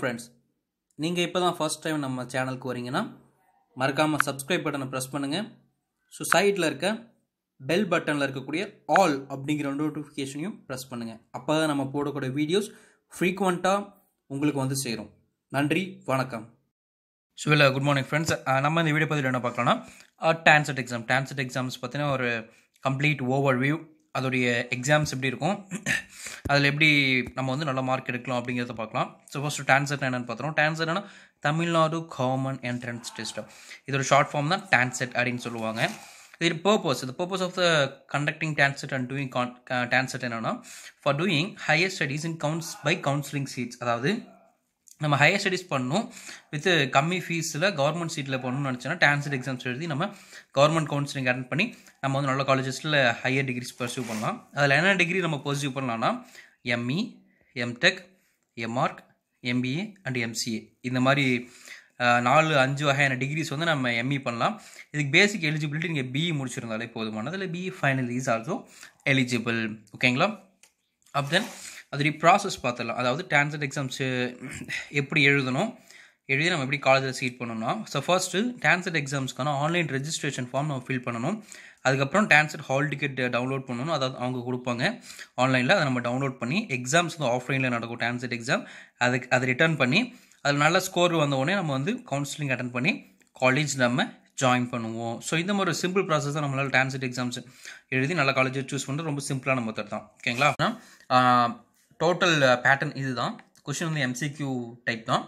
Friends நீங்கள் இப்போ தான் ஃபஸ்ட் டைம் நம்ம சேனலுக்கு வரீங்கன்னா மறக்காமல் சப்ஸ்கிரைப் பட்டனை ப்ரெஸ் பண்ணுங்கள் ஸோ சைடில் இருக்க பெல் பட்டனில் இருக்கக்கூடிய ஆல் அப்படிங்கிற நோட்டிஃபிகேஷனையும் ப்ரெஸ் பண்ணுங்கள் அப்போ தான் நம்ம போடக்கூடிய வீடியோஸ் ஃப்ரீக்வெண்ட்டாக உங்களுக்கு வந்து சேரும் நன்றி வணக்கம் ஸோ இல்லை குட் மார்னிங் ஃப்ரெண்ட்ஸ் நம்ம இந்த வீடியோ பதிவில் என்ன பார்க்கலாம்னா டான்செட் எக்ஸாம் டான்செட் எக்ஸாம்ஸ் பார்த்தீங்கன்னா ஒரு கம்ப்ளீட் ஓவர் வியூ அதோடைய எக்ஸாம்ஸ் எப்படி இருக்கும் அதில் எப்படி நம்ம வந்து நல்ல மார்க் எடுக்கலாம் அப்படிங்கிறத பார்க்கலாம் ஸோ ஃபஸ்ட்டு டான்சர் என்னென்னு பார்த்துருவோம் டான்சர் என்னன்னா தமிழ்நாடு காமன் என்ட்ரன்ஸ் டெஸ்ட் இதோட ஷார்ட் ஃபார்ம் தான் டான்செட் அப்படின்னு சொல்லுவாங்க இது பர்பஸ் இது purpose of the conducting TANCET and doing கான் டான்செட் என்னென்னா for doing higher studies in கவுன்ஸ் பை கவுன்சிலிங் சீட்ஸ் அதாவது நம்ம ஹையர் ஸ்டடீஸ் பண்ணணும் வித் கம்மி ஃபீஸில் கவர்மெண்ட் சீட்டில் போகணும்னு நினச்சோன்னா டான்சர் எக்ஸாம்ஸ் எழுதி நம்ம கவர்மெண்ட் கவுன்சிலிங் அட்டன் பண்ணி நம்ம வந்து நல்ல காலேஜஸில் ஹையர் டிகிரிஸ் பர்சியூ பண்ணலாம் அதில் என்ன டிகிரி நம்ம பர்சியூ பண்ணலாம்னா ME MTech MArch MBA and MCA இந்த மாதிரி நாலு அஞ்சு வகையான டிகிரிஸ் வந்து நம்ம எம்இ e பண்ணலாம் இதுக்கு பேசிக் எலிஜிபிலிட்டி நீங்கள் பிஇ முடிச்சிருந்தாலே போதுமானது இல்லை BE final is also eligible ஓகேங்களா அப் தென் அதோடைய ப்ராசஸ் பார்த்துடலாம் அதாவது டான்செட் எக்ஸாம்ஸ் எப்படி எழுதணும் எழுதி நம்ம எப்படி காலேஜில் சீட் பண்ணணும்னா ஸோ ஃபர்ஸ்ட்டு டான்செட் எக்ஸாம்ஸ்க்கான ஆன்லைன் ரெஜிஸ்ட்ரேஷன் ஃபார்ம் நம்ம ஃபில் பண்ணணும் அதுக்கப்புறம் டான்செட் ஹால் டிக்கெட் டவுன்லோட் பண்ணணும் அதாவது அவங்க கொடுப்பாங்க ஆன்லைனில் அதை நம்ம டவுன்லோட் பண்ணி எக்ஸாம்ஸ் வந்து ஆஃப்லைனில் நடக்கும் டான்செட் எக்ஸாம் அதுக்கு அதை ரிட்டர்ன் பண்ணி அதில் நல்ல ஸ்கோர் உடனே நம்ம வந்து கவுன்சிலிங் அட்டன் பண்ணி காலேஜ் நம்ம ஜாயின் பண்ணுவோம் ஸோ இந்த மாதிரி ஒரு சிம்பிள் ப்ராசஸ் தான் நம்மளால் டான்செட் எக்ஸாம்ஸ் எழுதி நல்ல காலேஜை சூஸ் பண்ணுறது ரொம்ப சிம்பிளான நம்ம தான் ஓகேங்களா டோட்டல் பேட்டர்ன் இது தான் கொஷின் வந்து எம்சிக்யூ டைப் தான்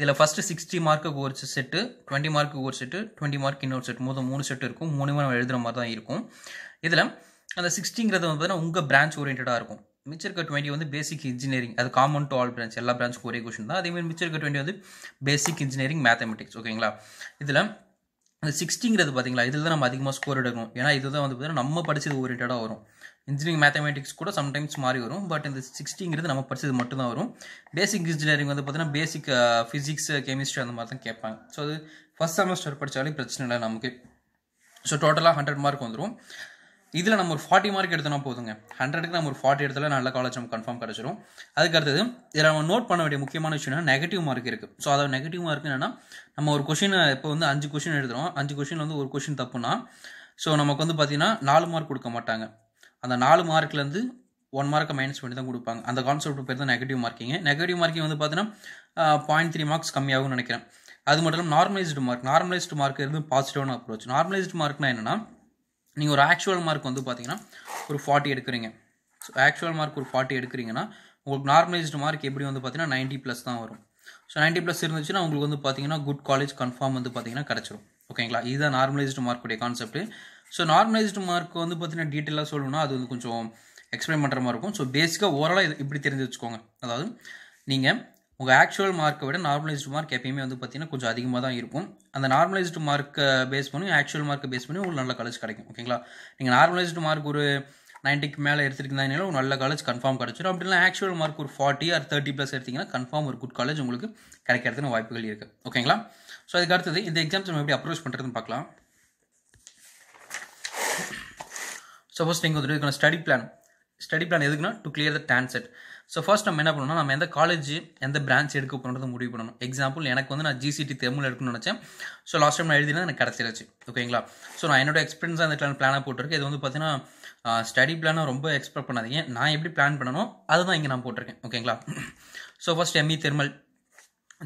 இதில் ஃபஸ்ட்டு சிக்ஸ்டி மார்க்குக்கு ஒரு செட்டு டுவெண்ட்டி மார்க்குக்கு ஒரு செட்டு டுவெண்ட்டி மார்க் இன்னொரு செட் மொதல் மூணு செட் இருக்கும் மூணு மணி எழுதுகிற மாதிரி தான் இருக்கும் இதில் அந்த சிக்ஸ்டிங்கிறது வந்து பார்த்தீங்கன்னா உங்கள் பிரான்ச் ஓரியன்டாக இருக்கும் மிச்சர்க்க இருக்க டுவெண்ட்டி வந்து பேசிக் இன்ஜினியரிங் அது காமன் டு ஆல் பிரான்ச் எல்லா பிரான்ச்சுக்கும் ஒரே கொஷின் தான் அதேமாதிரி மிச்சர்க்க டுவெண்ட்டி வந்து பேசிக் இன்ஜினியரிங் மேத்தமெட்டிக்ஸ் ஓகேங்களா இதில் அந்த சிக்ஸ்டிங்கிறது பார்த்தீங்களா இதில் தான் நம்ம அதிகமாக ஸ்கோர் எடுக்கணும் ஏன்னா இதுதான் வந்து பார்த்தீங்கன்னா நம்ம படித்தது ஓரியன்டாக வரும் இன்ஜினியரிங் மேத்தமேட்டிக்ஸ் கூட சம்டைம்ஸ் மாறி வரும் பட் இந்த சிக்ஸ்டிங்கிறது நம்ம படிச்சது மட்டும்தான் வரும் பேசிக் இன்ஜினியரிங் வந்து பார்த்தீங்கன்னா பேசிக் ஃபிசிக்ஸ் கெமிஸ்ட்ரி அந்த மாதிரி தான் கேட்பாங்க ஸோ அது ஃபஸ்ட் செமஸ்டர் படித்தாலும் பிரச்சனை இல்லை நமக்கு ஸோ டோட்டலாக ஹண்ட்ரட் மார்க் வந்துடும் இதில் நம்ம ஒரு ஃபார்ட்டி மார்க் எடுத்தோம்னா போதுங்க ஹண்ட்ரடுக்கு நம்ம ஒரு ஃபார்ட்டி எடுத்தால நல்ல காலேஜ் நம்ம கன்ஃபார்ம் கிடச்சிரும் அதுக்கு அடுத்தது இதில் நம்ம நோட் பண்ண வேண்டிய முக்கியமான விஷயம்னா நெகட்டிவ் மார்க் இருக்குது ஸோ அதாவது நெகட்டிவ் மார்க் என்னென்னா நம்ம ஒரு கொஷினை இப்போ வந்து அஞ்சு கொஷின் எடுத்துகிறோம் அஞ்சு கொஷின் வந்து ஒரு கொஷின் தப்புனா ஸோ நமக்கு வந்து பார்த்தீங்கன்னா நாலு மார்க் கொடுக்க மாட்டாங்க அந்த நாலு மார்க்லேருந்து ஒன் மார்க்கை மைனஸ் பண்ணி தான் கொடுப்பாங்க அந்த கான்செப்ட் பேர் தான் நெகட்டிவ் மார்க்கிங் நெகட்டிவ் மார்க்கிங் வந்து பார்த்தீங்கன்னா பாயிண்ட் த்ரீ மார்க்ஸ் கம்மியாகும்னு நினைக்கிறேன் அது மட்டும் இல்லாமல் நார்மலைஸ்டு மார்க் நார்மலைஸ்டு மார்க் இருந்து பாசிட்டிவான அப்ரோச் நார்மலைஸ்டு மார்க்னா என்னென்னா நீங்கள் ஒரு ஆக்சுவல் மார்க் வந்து பார்த்தீங்கன்னா ஒரு ஃபார்ட்டி எடுக்கிறீங்க ஸோ ஆக்சுவல் மார்க் ஒரு ஃபார்ட்டி எடுக்கிறீங்கன்னா உங்களுக்கு நார்மலைஸ்டு மார்க் எப்படி வந்து பார்த்தீங்கன்னா நைன்ட்டி ப்ளஸ் தான் வரும் ஸோ நைன்ட்டி ப்ளஸ் இருந்துச்சுன்னா உங்களுக்கு வந்து பார்த்தீங்கன்னா குட் காலேஜ் கன்ஃபார்ம் வந்து பார்த்தீங்கன்னா கிடச்சிரும் ஓகேங்களா இதுதான் நார்மலைஸ்டு மார்க்குடைய கான்செப்ட்டு ஸோ நார்மலைஸ்டு மார்க் வந்து பார்த்தீங்கன்னா டீட்டெயிலாக சொல்லணும்னா அது வந்து கொஞ்சம் எக்ஸ்பிளைன் பண்ணுற மாதிரி இருக்கும் ஸோ பேசிக்காக ஓவராலாக இது இப்படி தெரிஞ்சு வச்சுக்கோங்க அதாவது நீங்கள் உங்கள் ஆக்சுவல் மார்க்கை விட நார்மலைஸ்டு மார்க் எப்பயுமே வந்து பார்த்தீங்கன்னா கொஞ்சம் அதிகமாக தான் இருக்கும் அந்த நார்மலைஸ்டு மார்க்கை பேஸ் பண்ணி ஆக்சுவல் மார்க்கை பேஸ் பண்ணி உங்களுக்கு நல்ல காலேஜ் கிடைக்கும் ஓகேங்களா நீங்கள் நார்மலைஸ்டு மார்க் ஒரு நைன்ட்டிக்கு மேலே எடுத்துருக்கீங்கன்னா ஒரு நல்ல காலேஜ் கன்ஃபார்ம் கிடச்சிடும் அப்படி இல்லை ஆக்சுவல் மார்க் ஒரு ஃபார்ட்டி ஆர் தேர்ட்டி ப்ளஸ் எடுத்திங்கன்னா கன்ஃபார்ம் ஒரு குட் காலேஜ் உங்களுக்கு கிடைக்கிறதுன்னு வாய்ப்புகள் இருக்குது ஓகேங்களா ஸோ அதுக்கு அடுத்தது இந்த எக்ஸாம்ஸ் நம்ம எப்படி அப்ரோச் பண்ணுறதுன்னு பார்க்கலாம் சப்போஸ் நீங்கள் வந்துட்டு இதுக்கு ஸ்டடி பிளான் ஸ்டடி பிளான் எதுக்குன்னா to clear the TANCET so first நம்ம என்ன பண்ணணும் நம்ம எந்த காலேஜ் எந்த பிரான்ச் எடுக்க போகிறத முடிவு பண்ணணும் எக்ஸாம்பிள் எனக்கு வந்து நான் ஜிசிடி தமிழ் எடுக்கணும்னு நினச்சேன் ஸோ லாஸ்ட் டைம் நான் எழுதினா எனக்கு கிடச்சிருச்சு ஓகேங்களா ஸோ நான் என்னோட எக்ஸ்பீரியன்ஸாக அந்த பிளான் பிளானாக போட்டிருக்கேன் இது வந்து பார்த்தீங்கன்னா ஸ்டடி பிளானை ரொம்ப எக்ஸ்பெக்ட் பண்ணாதீங்க நான் எப்படி பிளான் பண்ணணும் அதுதான் இங்கே நான் போட்டிருக்கேன் ஓகேங்களா so first ME thermal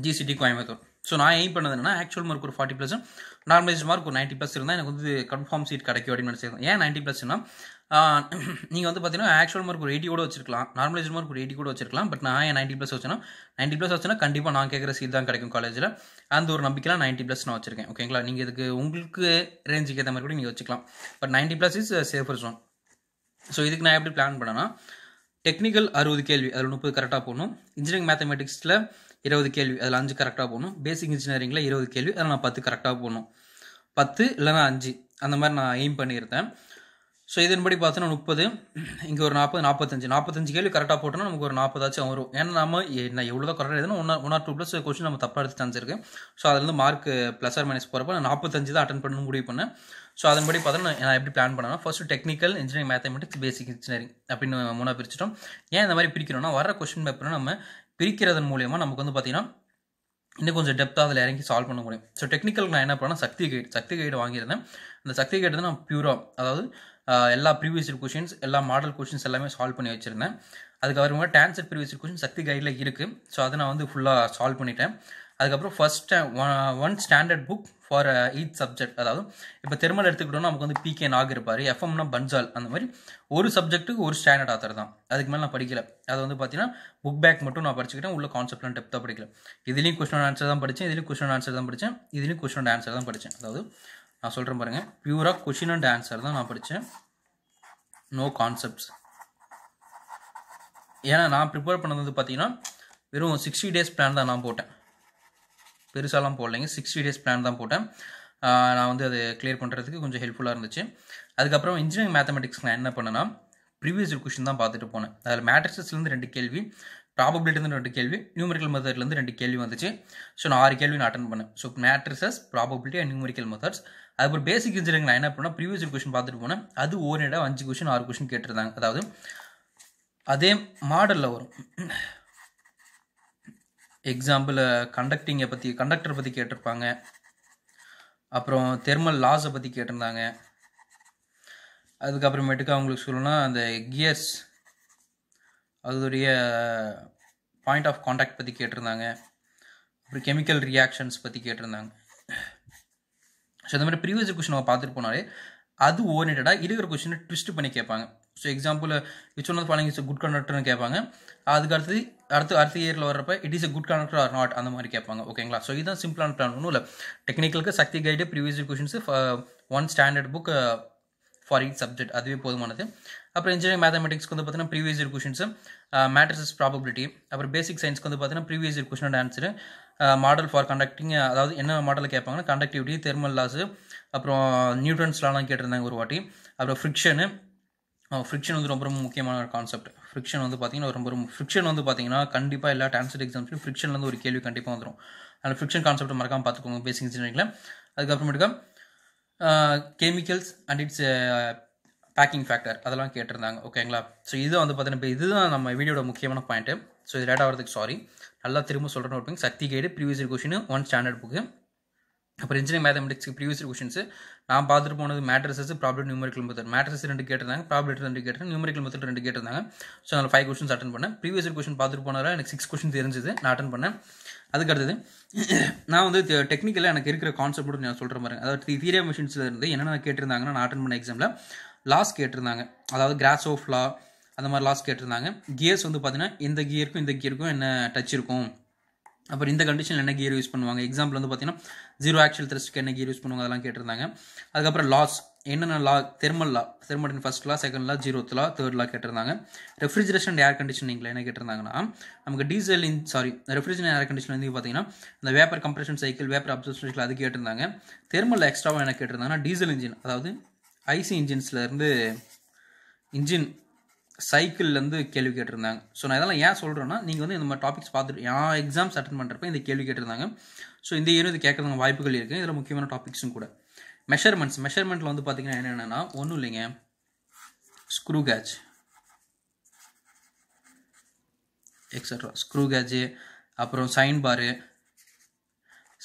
GCT Coimbatore so நான் எய்ம் பண்ணது என்னன்னா ஆக்சுவல் மார்க் ஒரு ஃபார்ட்டி ப்ளஸ் நார்மலைஸ் மார்க் ஒரு நைன்ட்டி ப்ளஸ் இருந்தால் எனக்கு வந்து கன்ஃபார்ம் சீட் கிடைக்கும் அப்படின்னு நினைச்சிருக்கேன் ஏன் நைன்ட்டி ப்ளஸ்னா நீங்கள் வந்து பார்த்தீங்கன்னா ஆக்சுவல் மார்க் ஒரு எயிட்டி கூட வச்சிருக்கலாம் நார்மலைஸ் மார்க் ஒரு எயிட்டி கூட வச்சிருக்கலாம் பட் நான் ஏன் நைன்ட்டி ப்ளஸ் வச்சேன்னா நைன்ட்டி ப்ளஸ் வச்சுன்னா கண்டிப்பாக நான் கேட்குற சீட் தான் கிடைக்கும் காலேஜில் அந்த ஒரு நம்பிக்கையில் நைன்ட்டி ப்ளஸ் நான் வச்சிருக்கேன் ஓகேங்களா நீங்கள் இதுக்கு உங்களுக்கு ரேஞ்சுக்கு ஏற்ற மாதிரி கூட நீங்கள் வச்சுக்கலாம் but ninety plus is safer zone so இதுக்கு நான் எப்படி பிளான் பண்ணேன்னா டெக்னிக்கல் அறுபது கேள்வி அதில் முப்பது கரெக்டாக போகணும் இன்ஜினியரிங் மேத்தமெட்டிக்ஸில் இருபது கேள்வி அதில் அஞ்சு கரெக்டாக போகணும் பேசிக் இன்ஜினியரிங்கில் இருபது கேள்வி அதில் நான் பத்து கரெக்டாக போகணும் பத்து இல்லைனா அஞ்சு அந்த மாதிரி நான் எய்ம் பண்ணியிருந்தேன் ஸோ இதன்படி பார்த்தோன்னா முப்பது இங்கே ஒரு நாற்பது நாற்பத்தஞ்சு நாற்பத்தஞ்சு கேள்வி கரெக்டாக போட்டோம்னா நமக்கு ஒரு நாற்பதாச்சும் வரும் ஏன்னா நம்ம என்ன எவ்வளோ தான் கரெக்டாக எழுதுனா one or two plus question நம்ம தப்பாக எடுத்து சான்ஸ் ஸோ அதுலேருந்து மார்க் ப்ளஸ் ஆர் மைனஸ் போகிறப்ப நான் நாற்பத்தஞ்சு தான் அட்டன் பண்ணணும் முடிவு பண்ணேன் ஸோ அதன்படி பார்த்தோன்னா நான் எப்படி பிளான் பண்ணேன்னா first technical engineering mathematics basic engineering அப்படின்னு மூணாக பிரிச்சிட்டோம் ஏன் இந்த மாதிரி பிரிக்கிறோம்னா வர கொஸ்டின் பேப்பரை நம்ம பிரிக்கிறதன் மூலயமா நமக்கு வந்து பார்த்தீங்கன்னா இன்னும் கொஞ்சம் டெப்த்தாக அதில் இறங்கி சால்வ் பண்ண முடியும் ஸோ டெக்னிக்கல் நான் என்ன பண்ணேன் சக்தி கைட் சக்தி கைடு வாங்கியிருந்தேன் அந்த சக்தி கைடு நான் பியூராக அதாவது எல்லா ப்ரீவியஸ் இயர் கொஷின்ஸ் எல்லா மாடல் கொஷின்ஸ் எல்லாமே சால்வ் பண்ணி வச்சுருந்தேன் அதுக்கப்புறம் TANCET previous year question Sakthi கைடில் இருக்குது ஸோ அதை நான் வந்து ஃபுல்லாக சால்வ் பண்ணிட்டேன் அதுக்கப்புறம் first one standard book for each subject அதாவது இப்போ தெருமல் எடுத்துக்கிட்டோம்னா நமக்கு வந்து பிகே நாக் இருப்பார் எஃப்எம்னா பன்சால் அந்த மாதிரி ஒரு சப்ஜெக்ட்டுக்கு ஒரு ஸ்டாண்டர்ட் ஆத்தர் தான் அதுக்கு மேலே நான் படிக்கல அது வந்து பார்த்தீங்கன்னா புக் பேக் மட்டும் நான் படிச்சுக்கிட்டேன் உள்ள கான்செப்ட்லாம் டெப்தாக படிக்கல இதுலேயும் கொஸ்டின் ஆன்சர் தான் படித்தேன் இதுலேயும் கொஸ்டின் ஆன்சர் தான் படித்தேன் இதுலேயும் கொஸ்டின் ஆன்சர் தான் படித்தேன் அதாவது நான் சொல்கிறேன் பாருங்கள் பியூராக கொஷின் அண்ட் ஆன்சர் தான் நான் படித்தேன் நோ கான்செப்ட்ஸ் ஏன்னா நான் ப்ரிப்பேர் பண்ணது வந்து பார்த்தீங்கன்னா வெறும் சிக்ஸ்டி டேஸ் பிளான் தான் நான் போட்டேன் பெருசாலாம் போடலைங்க சிக்ஸ்டி டேஸ் பிளான் தான் போட்டேன் நான் வந்து அதை கிளியர் பண்ணுறதுக்கு கொஞ்சம் ஹெல்ப்ஃபுல்லாக இருந்துச்சு அதுக்கப்புறம் இன்ஜினியரிங் மேத்தமெட்டிக்ஸ் நான் என்ன பண்ணேன்னா ப்ரீவியஸ் கொஷின் தான் பார்த்துட்டு போனேன் அதில் மேட்ரிக்ஸஸ்லேருந்து ரெண்டு கேள்வி ப்ராபபிலிட்டிலேருந்து ரெண்டு கேள்வி நியூமரிக்கல் மெத்தட்லேருந்து ரெண்டு கேள்வி வந்துச்சு ஸோ நான் ஆறு கேள்வி நான் அட்டன் பண்ணேன் so matrices probability and numerical methods அதுக்கப்புறம் பேசிக் இன்ஜினியரிங் நான் என்ன பண்ணேன் ப்ரீவியஸ் கொஷின் பார்த்துட்டு போனேன் அது ஓரிடம் அஞ்சு கொஷின் ஆறு கொஷின் கேட்டிருந்தாங்க அதாவது அதே மாடலில் வரும் எக்ஸாம்பிள் கண்டக்டிங்கை பற்றி கண்டக்டர் பற்றி கேட்டிருப்பாங்க அப்புறம் தெர்மல் லாஸை பற்றி கேட்டிருந்தாங்க அதுக்கப்புறமேட்டுக்கு அவங்களுக்கு சொல்லணும்னா அந்த கியர்ஸ் அதோடைய பாயிண்ட் ஆஃப் காண்டாக்ட் பற்றி கேட்டிருந்தாங்க அப்புறம் கெமிக்கல் ரியாக்ஷன்ஸ் பற்றி கேட்டிருந்தாங்க ஸோ இந்த மாதிரி ப்ரீவியஸ் கொஷின் நம்ம பார்த்துட்டு போனாலே அது ஓரியன்டாக இருக்கிற கொஷினை ட்விஸ்ட் பண்ணி கேட்பாங்க so example which one of following is good கண்டக்டர்னு கேட்பாங்க அதுக்கு அடுத்து அடுத்து அடுத்த இயரில் வரப்ப it is a good conductor or not அந்த மாதிரி கேட்பாங்க ஓகேங்களா ஸோ இதுதான் சிம்பிளான பிளான் ஒன்றும் இல்லை டெக்னிக்கலுக்கு Sakthi guide previous questions one standard book for it subject அதுவே போதுமானது அப்புறம் இன்ஜினியரிங் மேத்தமெட்டிக்ஸ்க்கு வந்து பார்த்தீங்கன்னா ப்ரீவியஸ் கொஷின்ஸ் மேட்ரஸஸ் ப்ராபபிலிட்டி அப்புறம் பேசிக் சயின்ஸ்க்கு வந்து பார்த்தீங்கன்னா ப்ரீவியஸ் இயர் கொஷினோட ஆன்சரு மாடல் ஃபார் கண்டக்டிங் அதாவது என்ன மாடலில் கேட்பாங்கன்னா கண்டக்டிவிட்டி தெர்மல் லாஸு அப்புறம் நியூட்ரன்ஸ்லாம் uh, கேட்டிருந்தாங்க ஒரு வாட்டி அப்புறம் ஃப்ரிக்ஷனு ஃப்ரிக்ஷன் வந்து ரொம்ப ரொம்ப முக்கியமான ஒரு கான்செப்ட் ஃப்ரிக்ஷன் வந்து பார்த்தீங்கன்னா ரொம்ப ரொம்ப ஃப்ரிக்ஷன் வந்து பார்த்தீங்கன்னா கண்டிப்பாக எல்லா டான்சர் எக்ஸாம்ஸ்லையும் ஃப்ரிக்ஷன்லேருந்து ஒரு கேள்வி கண்டிப்பாக வந்துடும் அதனால் ஃப்ரிக்ஷன் கான்செப்ட் மறக்காமல் பார்த்துக்கோங்க பேசிக் இன்ஜினியரிங்கில் அதுக்கப்புறமேட்டுக்கா chemicals and its packing factor அதெல்லாம் கேட்டிருந்தாங்க ஓகேங்களா ஸோ இதுதான் வந்து பார்த்தீங்கன்னா இதுதான் நம்ம வீடியோட முக்கியமான பாயிண்ட்டு ஸோ இது லேட் ஆகிறதுக்கு சாரி நல்லா திரும்ப சொல்கிறேன்னு இருப்பீங்க Sakthi guide previous question one standard book அப்புறம் இன்ஜினியரிங் மேத்தமெட்டிக்ஸ்க்கு ப்ரீவியஸ் கொஷின்ஸ் நான் பார்த்துட்டு போனது matrices problem numerical method matrix ரெண்டு கேட்டிருந்தாங்க ப்ராப்ளம் ரெண்டு கேட்டிருந்தாங்க நியூமரிக்கல் மெத்தட் ரெண்டு கேட்டிருந்தாங்க ஸோ அதில் ஃபைவ் கொஷின்ஸ் அட்டன் பண்ணேன் ப்ரீவியஸ் கொஸ்டின் பார்த்துட்டு போனதால் எனக்கு சிக்ஸ் கொஸ்டின் தெரிஞ்சது நான் அட்டன் பண்ணேன் அதுக்கு அடுத்தது நான் வந்து டெக்னிக்கலாக எனக்கு இருக்கிற கான்செப்ட் மட்டும் நான் சொல்கிற மாதிரி அதாவது தீரியா மிஷின்ஸில் இருந்து என்னென்ன கேட்டிருந்தாங்கன்னா நான் அட்டன் பண்ண எக்ஸாமில் லாஸ் கேட்டிருந்தாங்க அதாவது கிராஸ் ஆஃப் லா அந்த மாதிரி லாஸ் கேட்டிருந்தாங்க கியர்ஸ் வந்து பார்த்தீங்கன்னா இந்த கியருக்கும் இந்த கியருக்கும் என்ன டச் இருக்கும் அப்புறம் இந்த கண்டிஷனில் என்ன கியர் யூஸ் பண்ணுவாங்க எக்ஸாம்பிள் வந்து பார்த்தீங்கன்னா ஜீரோ ஆக்சுவல் த்ரெஸ்ட்டுக்கு என்ன கியர் யூஸ் பண்ணுவாங்க அதெல்லாம் கேட்டிருந்தாங்க அதுக்கப்புறம் லாஸ் என்னென்ன லா தெர்மல் லா தெர்மோடின் first law second law zero law third law கேட்டிருந்தாங்க ரெஃப்ரிஜரேஷன் அண்ட் ஏர் கண்டிஷனிங்கில் என்ன கேட்டிருந்தாங்கன்னா நமக்கு diesel in sorry refrigeration air condition வந்து பார்த்தீங்கன்னா இந்த vapour compression cycle vapour observation cycle அது கேட்டிருந்தாங்க தெர்மல் எக்ஸ்ட்ராவாக என்ன கேட்டிருந்தாங்கன்னா டீசல் இன்ஜின் அதாவது ஐசி இன்ஜின்ஸ்லேருந்து இன்ஜின் சைக்கிள்லேருந்து கேள்வி கேட்டிருந்தாங்க ஸோ நான் இதெல்லாம் ஏன் சொல்கிறேன்னா நீங்கள் வந்து இந்த மாதிரி டாபிக்ஸ் பார்த்துட்டு யா எக்ஸாம்ஸ் அட்டன் பண்ணுறப்ப இந்த கேள்வி கேட்டிருந்தாங்க ஸோ இந்த இயரும் இது கேட்குறதுக்கு வாய்ப்புகள் இருக்குது இதில் முக்கியமான டாபிக்ஸும் கூட மெஷர்மெண்ட்ஸ் மெஷர்மெண்ட்டில் வந்து பார்த்தீங்கன்னா என்னென்னா ஒன்றும் இல்லைங்க screw gauge extra screw gauge அப்புறம் சைன் பாரு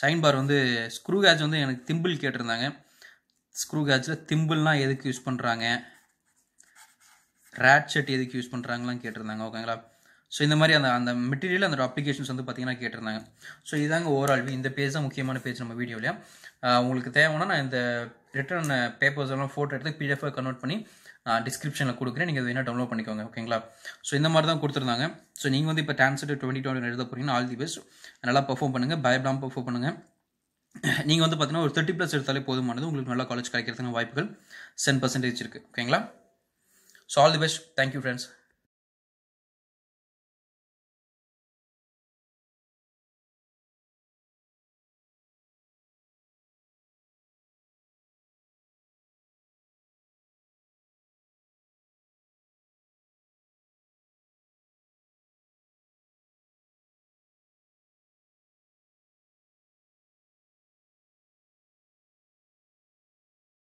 சைன் பார் வந்து ஸ்க்ரூ கேஜ் வந்து எனக்கு திம்பிள் கேட்டிருந்தாங்க ஸ்க்ரூ கேஜில் திம்பிள்லாம் எதுக்கு யூஸ் பண்ணுறாங்க ரேட் செட் எதுக்கு யூஸ் பண்ணுறாங்களாம் கேட்டிருந்தாங்க ஓகேங்களா ஸோ இந்த மாதிரி அந்த அந்த மெட்டீரியல் அந்த அப்ளிகேஷன்ஸ் வந்து பார்த்தீங்கன்னா கேட்டிருந்தாங்க ஸோ இதாங்க ஓவரால் இந்த பேஜ் தான் முக்கியமான பேஜ் நம்ம வீடியோலையா உங்களுக்கு தேவைன்னா நான் இந்த ரிட்டர்ன் பேப்பர்ஸ் எல்லாம் ஃபோட்டோ எடுத்து பிடிஎஃபாக கன்வெர்ட் பண்ணி நான் டிஸ்கிரிப்ஷனில் கொடுக்குறேன் நீங்கள் வேணால் டவுன்லோட் பண்ணிக்கோங்க ஓகேங்களா ஸோ இந்த மாதிரி தான் கொடுத்துருந்தாங்க ஸோ நீங்கள் வந்து இப்போ டான்சர் டுவெண்ட்டி டுவெண்ட்டி எழுத போகிறீங்கன்னா ஆல் தி பெஸ்ட் நல்லா பர்ஃபார்ம் பண்ணுங்கள் பயப்படாமல் பர்ஃபார்ம் பண்ணுங்கள் நீங்கள் வந்து பார்த்தீங்கன்னா ஒரு தேர்ட்டி ப்ளஸ் எடுத்தாலே போதுமானது உங்களுக்கு நல்லா காலேஜ் கிடைக்கிறதுக்கு வாய்ப்புகள் சென் பர்சன்டேஜ் இருக்குது ஓகேங்களா So all the best. Thank you, friends.